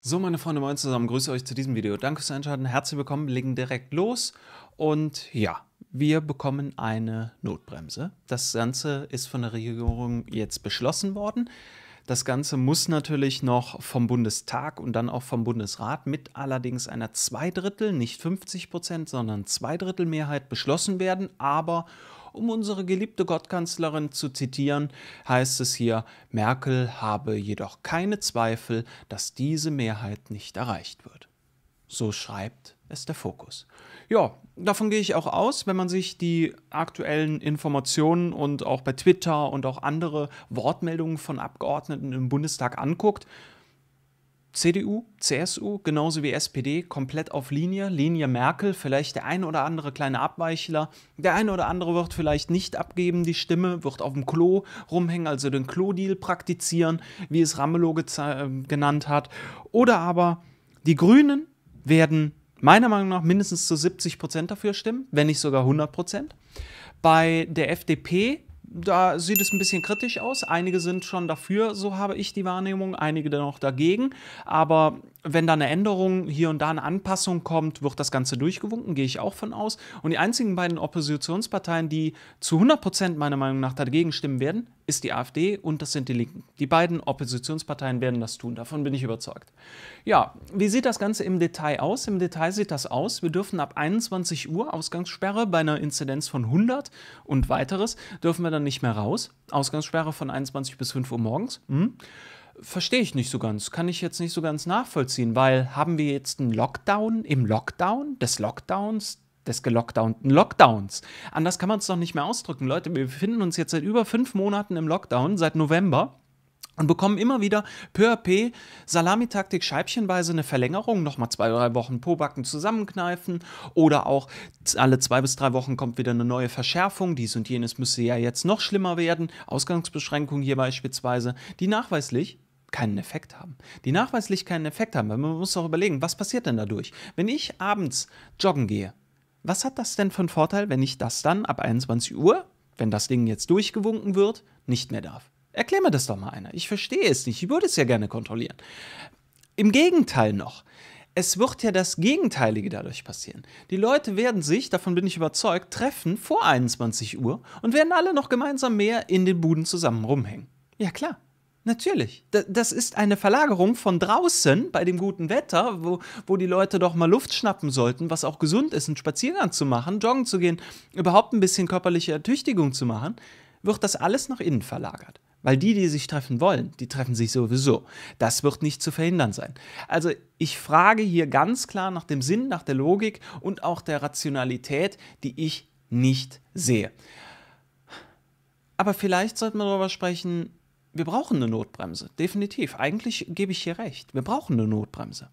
So, meine Freunde, moin zusammen, grüße euch zu diesem Video. Danke fürs Einschalten, herzlich willkommen, legen direkt los. Und ja, wir bekommen eine Notbremse. Das Ganze ist von der Regierung jetzt beschlossen worden. Das Ganze muss natürlich noch vom Bundestag und dann auch vom Bundesrat mit allerdings einer Zweidrittel, nicht 50 Prozent, sondern Zweidrittelmehrheit beschlossen werden. Aber um unsere geliebte Gottkanzlerin zu zitieren, heißt es hier, Merkel habe jedoch keine Zweifel, dass diese Mehrheit nicht erreicht wird. So schreibt es der Fokus. Ja, davon gehe ich auch aus, wenn man sich die aktuellen Informationen und auch bei Twitter und auch andere Wortmeldungen von Abgeordneten im Bundestag anguckt. CDU, CSU, genauso wie SPD, komplett auf Linie. Linie Merkel, vielleicht der ein oder andere kleine Abweichler. Der ein oder andere wird vielleicht nicht abgeben, die Stimme, wird auf dem Klo rumhängen, also den Klo-Deal praktizieren, wie es Ramelow äh, genannt hat. Oder aber die Grünen werden meiner Meinung nach mindestens zu 70 Prozent dafür stimmen, wenn nicht sogar 100 Prozent. Bei der FDP da sieht es ein bisschen kritisch aus. Einige sind schon dafür, so habe ich die Wahrnehmung, einige dennoch dagegen. Aber wenn da eine Änderung hier und da eine Anpassung kommt, wird das Ganze durchgewunken, gehe ich auch von aus. Und die einzigen beiden Oppositionsparteien, die zu 100 Prozent meiner Meinung nach dagegen stimmen werden, ist die AfD und das sind die Linken. Die beiden Oppositionsparteien werden das tun, davon bin ich überzeugt. Ja, wie sieht das Ganze im Detail aus? Im Detail sieht das aus, wir dürfen ab 21 Uhr Ausgangssperre bei einer Inzidenz von 100 und weiteres, dürfen wir dann nicht mehr raus. Ausgangssperre von 21 bis 5 Uhr morgens. Hm verstehe ich nicht so ganz, kann ich jetzt nicht so ganz nachvollziehen, weil haben wir jetzt einen Lockdown im Lockdown des Lockdowns des gelockdownten Lockdowns. Anders kann man es doch nicht mehr ausdrücken. Leute, wir befinden uns jetzt seit über fünf Monaten im Lockdown, seit November und bekommen immer wieder peu à peu Salamitaktik scheibchenweise eine Verlängerung, nochmal zwei, drei Wochen Pobacken zusammenkneifen oder auch alle zwei bis drei Wochen kommt wieder eine neue Verschärfung, dies und jenes müsste ja jetzt noch schlimmer werden, Ausgangsbeschränkungen hier beispielsweise, die nachweislich keinen Effekt haben. Die nachweislich keinen Effekt haben, weil man muss auch überlegen, was passiert denn dadurch? Wenn ich abends joggen gehe, was hat das denn für einen Vorteil, wenn ich das dann ab 21 Uhr, wenn das Ding jetzt durchgewunken wird, nicht mehr darf? Erklär mir das doch mal einer. Ich verstehe es nicht. Ich würde es ja gerne kontrollieren. Im Gegenteil noch. Es wird ja das Gegenteilige dadurch passieren. Die Leute werden sich, davon bin ich überzeugt, treffen vor 21 Uhr und werden alle noch gemeinsam mehr in den Buden zusammen rumhängen. Ja klar, Natürlich. das ist eine Verlagerung von draußen bei dem guten Wetter, wo, wo die Leute doch mal Luft schnappen sollten, was auch gesund ist, einen Spaziergang zu machen, joggen zu gehen, überhaupt ein bisschen körperliche Ertüchtigung zu machen, wird das alles nach innen verlagert. Weil die, die sich treffen wollen, die treffen sich sowieso. Das wird nicht zu verhindern sein. Also ich frage hier ganz klar nach dem Sinn, nach der Logik und auch der Rationalität, die ich nicht sehe. Aber vielleicht sollte man darüber sprechen, wir brauchen eine Notbremse, definitiv. Eigentlich gebe ich hier recht. Wir brauchen eine Notbremse.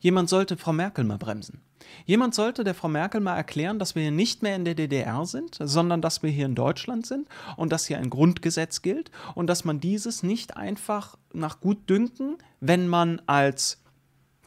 Jemand sollte Frau Merkel mal bremsen. Jemand sollte der Frau Merkel mal erklären, dass wir hier nicht mehr in der DDR sind, sondern dass wir hier in Deutschland sind und dass hier ein Grundgesetz gilt und dass man dieses nicht einfach nach Gutdünken, wenn man als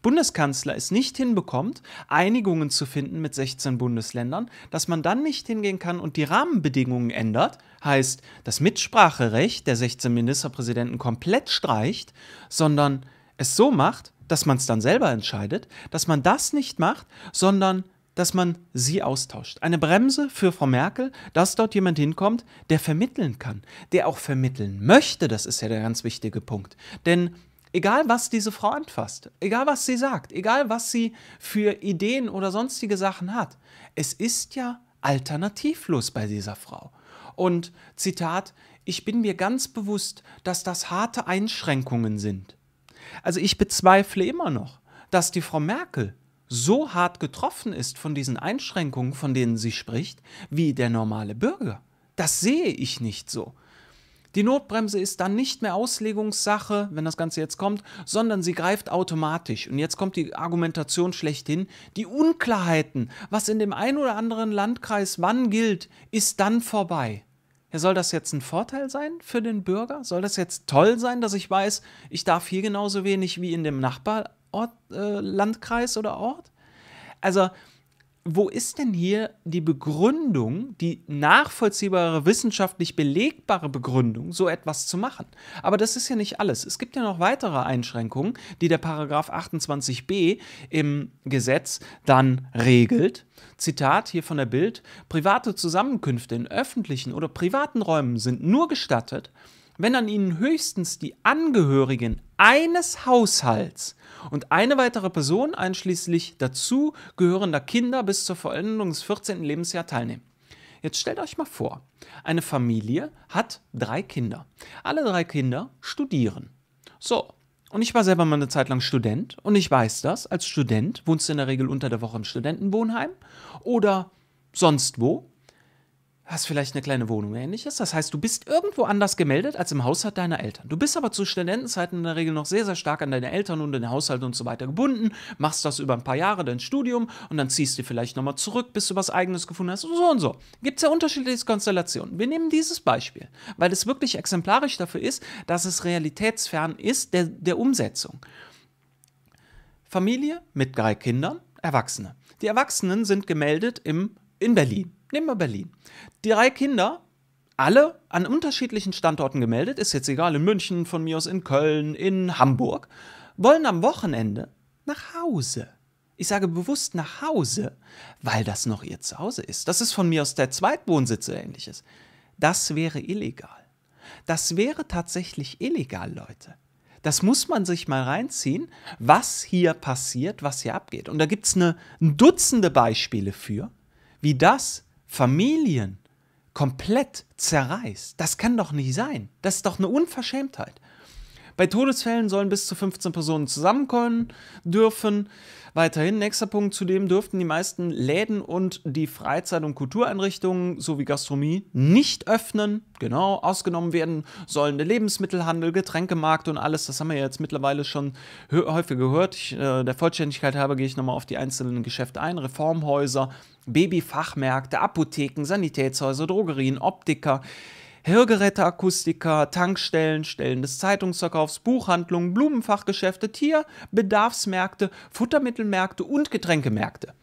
Bundeskanzler es nicht hinbekommt, Einigungen zu finden mit 16 Bundesländern, dass man dann nicht hingehen kann und die Rahmenbedingungen ändert, heißt das Mitspracherecht der 16 Ministerpräsidenten komplett streicht, sondern es so macht, dass man es dann selber entscheidet, dass man das nicht macht, sondern dass man sie austauscht. Eine Bremse für Frau Merkel, dass dort jemand hinkommt, der vermitteln kann, der auch vermitteln möchte, das ist ja der ganz wichtige Punkt. Denn egal was diese Frau anfasst, egal was sie sagt, egal was sie für Ideen oder sonstige Sachen hat, es ist ja alternativlos bei dieser Frau. Und Zitat, ich bin mir ganz bewusst, dass das harte Einschränkungen sind. Also ich bezweifle immer noch, dass die Frau Merkel so hart getroffen ist von diesen Einschränkungen, von denen sie spricht, wie der normale Bürger. Das sehe ich nicht so. Die Notbremse ist dann nicht mehr Auslegungssache, wenn das Ganze jetzt kommt, sondern sie greift automatisch. Und jetzt kommt die Argumentation schlechthin. Die Unklarheiten, was in dem einen oder anderen Landkreis wann gilt, ist dann vorbei ja, soll das jetzt ein Vorteil sein für den Bürger? Soll das jetzt toll sein, dass ich weiß, ich darf hier genauso wenig wie in dem Nachbarort, äh, Landkreis oder Ort? Also wo ist denn hier die Begründung, die nachvollziehbare, wissenschaftlich belegbare Begründung, so etwas zu machen? Aber das ist ja nicht alles. Es gibt ja noch weitere Einschränkungen, die der Paragraph 28b im Gesetz dann regelt. Zitat hier von der Bild: Private Zusammenkünfte in öffentlichen oder privaten Räumen sind nur gestattet, wenn an ihnen höchstens die Angehörigen eines Haushalts und eine weitere Person einschließlich dazu gehörender Kinder bis zur Vollendung des 14. Lebensjahr teilnehmen. Jetzt stellt euch mal vor, eine Familie hat drei Kinder. Alle drei Kinder studieren. So, und ich war selber mal eine Zeit lang Student und ich weiß das. Als Student wohnst du in der Regel unter der Woche im Studentenwohnheim oder sonst wo hast vielleicht eine kleine Wohnung oder ähnliches. Das heißt, du bist irgendwo anders gemeldet als im Haushalt deiner Eltern. Du bist aber zu Studentenzeiten in der Regel noch sehr, sehr stark an deine Eltern und den Haushalt und so weiter gebunden, machst das über ein paar Jahre, dein Studium und dann ziehst du vielleicht nochmal zurück, bis du was eigenes gefunden hast und so und so. Gibt es ja unterschiedliche Konstellationen. Wir nehmen dieses Beispiel, weil es wirklich exemplarisch dafür ist, dass es realitätsfern ist der, der Umsetzung. Familie mit drei Kindern, Erwachsene. Die Erwachsenen sind gemeldet im in Berlin. Nehmen wir Berlin. Drei Kinder, alle an unterschiedlichen Standorten gemeldet, ist jetzt egal, in München, von mir aus in Köln, in Hamburg, wollen am Wochenende nach Hause. Ich sage bewusst nach Hause, weil das noch ihr Zuhause ist. Das ist von mir aus der Zweitwohnsitz oder ähnliches. Das wäre illegal. Das wäre tatsächlich illegal, Leute. Das muss man sich mal reinziehen, was hier passiert, was hier abgeht. Und da gibt es eine Dutzende Beispiele für wie das Familien komplett zerreißt. Das kann doch nicht sein. Das ist doch eine Unverschämtheit. Bei Todesfällen sollen bis zu 15 Personen zusammenkommen dürfen. Weiterhin, nächster Punkt, zudem dürften die meisten Läden und die Freizeit- und Kultureinrichtungen sowie Gastronomie nicht öffnen. Genau, ausgenommen werden sollen der Lebensmittelhandel, Getränkemarkt und alles. Das haben wir jetzt mittlerweile schon häufig gehört. Ich, äh, der Vollständigkeit halber gehe ich nochmal auf die einzelnen Geschäfte ein. Reformhäuser, Babyfachmärkte, Apotheken, Sanitätshäuser, Drogerien, Optiker. Hörgeräteakustiker, Tankstellen, Stellen des Zeitungsverkaufs, Buchhandlungen, Blumenfachgeschäfte, Tierbedarfsmärkte, Futtermittelmärkte und Getränkemärkte.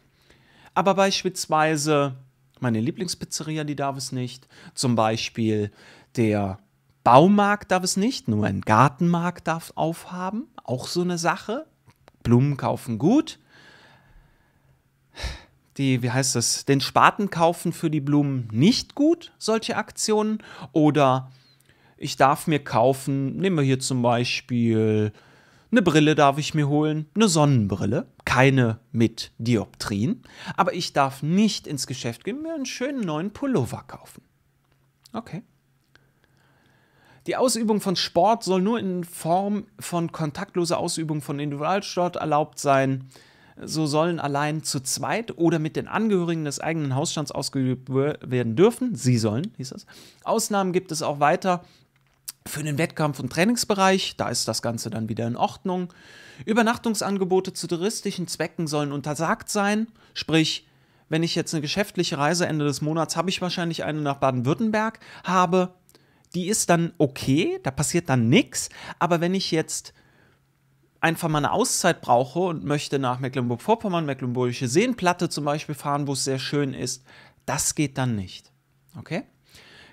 Aber beispielsweise meine Lieblingspizzeria, die darf es nicht. Zum Beispiel der Baumarkt darf es nicht, nur ein Gartenmarkt darf aufhaben. Auch so eine Sache. Blumen kaufen gut die, wie heißt das, den Spaten kaufen für die Blumen nicht gut, solche Aktionen. Oder ich darf mir kaufen, nehmen wir hier zum Beispiel eine Brille darf ich mir holen, eine Sonnenbrille, keine mit Dioptrien, aber ich darf nicht ins Geschäft gehen, mir einen schönen neuen Pullover kaufen. Okay. Die Ausübung von Sport soll nur in Form von kontaktloser Ausübung von Individualsport erlaubt sein so sollen allein zu zweit oder mit den Angehörigen des eigenen Hausstands ausgeübt werden dürfen. Sie sollen, hieß das. Ausnahmen gibt es auch weiter für den Wettkampf- und Trainingsbereich, da ist das Ganze dann wieder in Ordnung. Übernachtungsangebote zu touristischen Zwecken sollen untersagt sein, sprich, wenn ich jetzt eine geschäftliche Reise Ende des Monats habe ich wahrscheinlich eine nach Baden-Württemberg habe, die ist dann okay, da passiert dann nichts, aber wenn ich jetzt einfach mal eine Auszeit brauche und möchte nach Mecklenburg-Vorpommern, Mecklenburgische Seenplatte zum Beispiel fahren, wo es sehr schön ist, das geht dann nicht. Okay?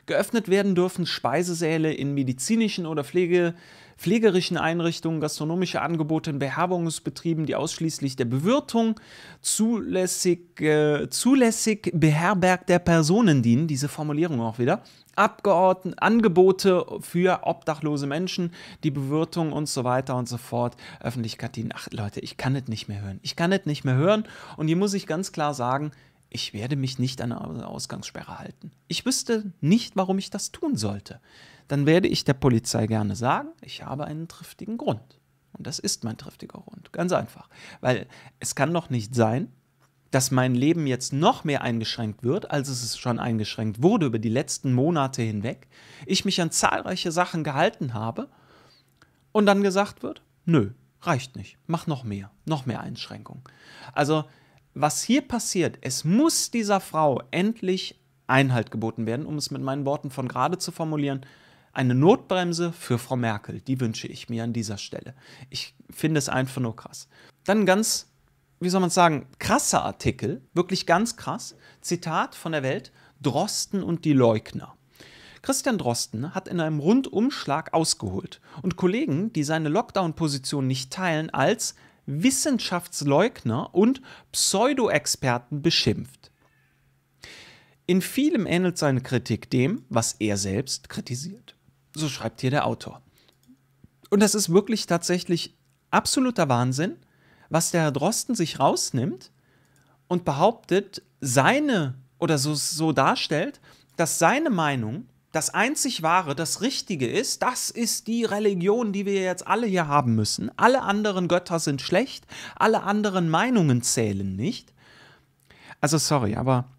Geöffnet werden dürfen Speisesäle in medizinischen oder Pflege- pflegerischen Einrichtungen, gastronomische Angebote in Beherbergungsbetrieben, die ausschließlich der Bewirtung zulässig, äh, zulässig beherbergter Personen dienen, diese Formulierung auch wieder, Abgeordneten, Angebote für obdachlose Menschen, die Bewirtung und so weiter und so fort, Öffentlichkeit dienen. Ach Leute, ich kann es nicht mehr hören. Ich kann es nicht mehr hören und hier muss ich ganz klar sagen, ich werde mich nicht an eine Ausgangssperre halten. Ich wüsste nicht, warum ich das tun sollte. Dann werde ich der Polizei gerne sagen, ich habe einen triftigen Grund. Und das ist mein triftiger Grund. Ganz einfach. Weil es kann doch nicht sein, dass mein Leben jetzt noch mehr eingeschränkt wird, als es schon eingeschränkt wurde über die letzten Monate hinweg, ich mich an zahlreiche Sachen gehalten habe und dann gesagt wird, nö, reicht nicht, mach noch mehr, noch mehr Einschränkungen. Also was hier passiert, es muss dieser Frau endlich Einhalt geboten werden, um es mit meinen Worten von gerade zu formulieren. Eine Notbremse für Frau Merkel, die wünsche ich mir an dieser Stelle. Ich finde es einfach nur krass. Dann ganz, wie soll man sagen, krasser Artikel, wirklich ganz krass. Zitat von der Welt: Drosten und die Leugner. Christian Drosten hat in einem Rundumschlag ausgeholt und Kollegen, die seine Lockdown-Position nicht teilen, als Wissenschaftsleugner und Pseudo-Experten beschimpft. In vielem ähnelt seine Kritik dem, was er selbst kritisiert. So schreibt hier der Autor. Und das ist wirklich tatsächlich absoluter Wahnsinn, was der Herr Drosten sich rausnimmt und behauptet, seine oder so, so darstellt, dass seine Meinung das einzig wahre, das Richtige ist, das ist die Religion, die wir jetzt alle hier haben müssen. Alle anderen Götter sind schlecht, alle anderen Meinungen zählen nicht. Also sorry, aber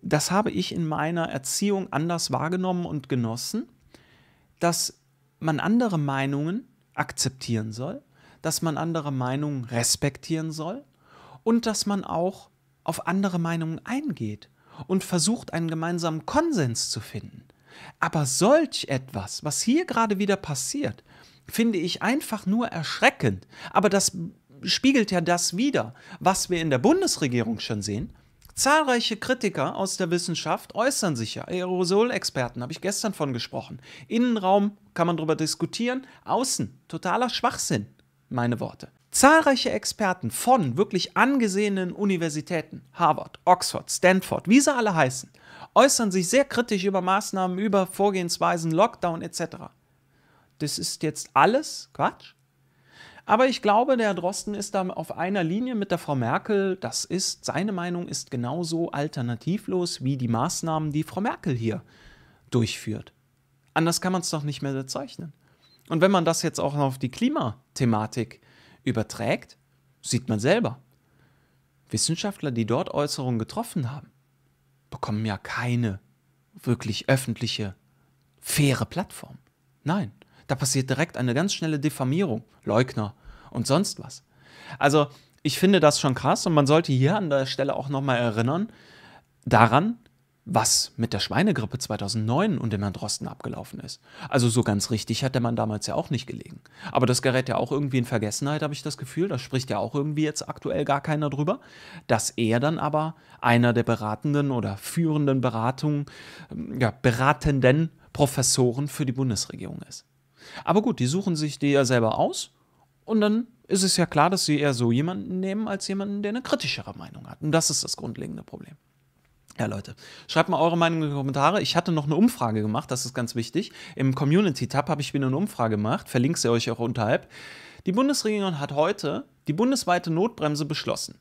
das habe ich in meiner Erziehung anders wahrgenommen und genossen, dass man andere Meinungen akzeptieren soll, dass man andere Meinungen respektieren soll und dass man auch auf andere Meinungen eingeht und versucht, einen gemeinsamen Konsens zu finden. Aber solch etwas, was hier gerade wieder passiert, finde ich einfach nur erschreckend. Aber das spiegelt ja das wider, was wir in der Bundesregierung schon sehen. Zahlreiche Kritiker aus der Wissenschaft äußern sich ja. Aerosolexperten habe ich gestern von gesprochen. Innenraum kann man darüber diskutieren. Außen, totaler Schwachsinn, meine Worte. Zahlreiche Experten von wirklich angesehenen Universitäten, Harvard, Oxford, Stanford, wie sie alle heißen, äußern sich sehr kritisch über Maßnahmen, über Vorgehensweisen, Lockdown etc. Das ist jetzt alles Quatsch. Aber ich glaube, der Herr Drosten ist da auf einer Linie mit der Frau Merkel. Das ist, seine Meinung ist genauso alternativlos wie die Maßnahmen, die Frau Merkel hier durchführt. Anders kann man es doch nicht mehr bezeichnen. Und wenn man das jetzt auch auf die Klimathematik überträgt, sieht man selber. Wissenschaftler, die dort Äußerungen getroffen haben, bekommen ja keine wirklich öffentliche, faire Plattform. Nein, da passiert direkt eine ganz schnelle Diffamierung, Leugner und sonst was. Also ich finde das schon krass und man sollte hier an der Stelle auch nochmal erinnern daran, was mit der Schweinegrippe 2009 und dem Herrn Drosten abgelaufen ist. Also so ganz richtig hat der Mann damals ja auch nicht gelegen. Aber das gerät ja auch irgendwie in Vergessenheit, habe ich das Gefühl. Da spricht ja auch irgendwie jetzt aktuell gar keiner drüber. Dass er dann aber einer der beratenden oder führenden Beratungen, ähm, ja, beratenden Professoren für die Bundesregierung ist. Aber gut, die suchen sich die ja selber aus und dann ist es ja klar, dass sie eher so jemanden nehmen als jemanden, der eine kritischere Meinung hat. Und das ist das grundlegende Problem. Ja, Leute, schreibt mal eure Meinung in die Kommentare. Ich hatte noch eine Umfrage gemacht, das ist ganz wichtig. Im Community-Tab habe ich wieder eine Umfrage gemacht, verlinke sie euch auch unterhalb. Die Bundesregierung hat heute die bundesweite Notbremse beschlossen.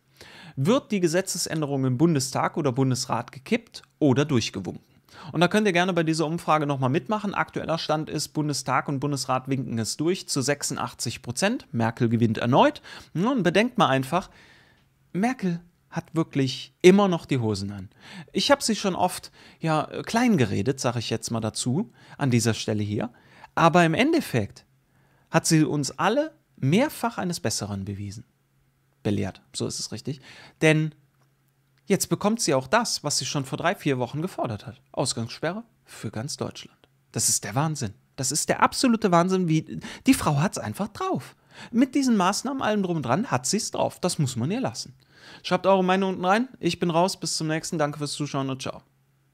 Wird die Gesetzesänderung im Bundestag oder Bundesrat gekippt oder durchgewunken? Und da könnt ihr gerne bei dieser Umfrage nochmal mitmachen. Aktueller Stand ist, Bundestag und Bundesrat winken es durch zu 86 Prozent. Merkel gewinnt erneut. Nun bedenkt mal einfach, Merkel hat wirklich immer noch die Hosen an. Ich habe sie schon oft ja klein geredet, sage ich jetzt mal dazu an dieser Stelle hier, aber im Endeffekt hat sie uns alle mehrfach eines Besseren bewiesen, belehrt. So ist es richtig, denn jetzt bekommt sie auch das, was sie schon vor drei vier Wochen gefordert hat: Ausgangssperre für ganz Deutschland. Das ist der Wahnsinn. Das ist der absolute Wahnsinn, wie die Frau hat es einfach drauf. Mit diesen Maßnahmen, allem drum und dran, hat sie es drauf. Das muss man ihr lassen. Schreibt eure Meinung unten rein. Ich bin raus. Bis zum nächsten. Danke fürs Zuschauen und ciao.